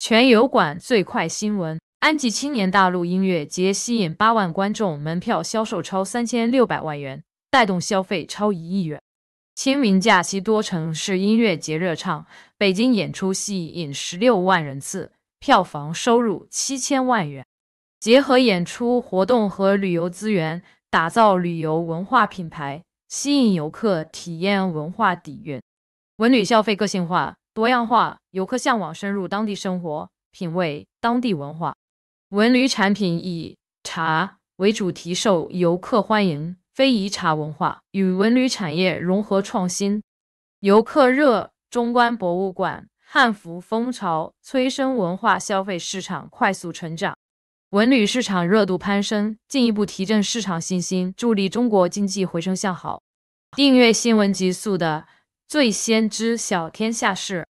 全油管最快新闻：安吉青年大陆音乐节吸引八万观众，门票销售超三千六百万元，带动消费超一亿元。清明假期多城市音乐节热唱，北京演出吸引十六万人次，票房收入七千万元。结合演出活动和旅游资源，打造旅游文化品牌，吸引游客体验文化底蕴，文旅消费个性化、多样化。游客向往深入当地生活，品味当地文化。文旅产品以茶为主题，受游客欢迎。非遗茶文化与文旅产业融合创新，游客热。中观博物馆汉服风潮催生文化消费市场快速成长，文旅市场热度攀升，进一步提振市场信心，助力中国经济回升向好。订阅新闻极速的，最先知晓天下事。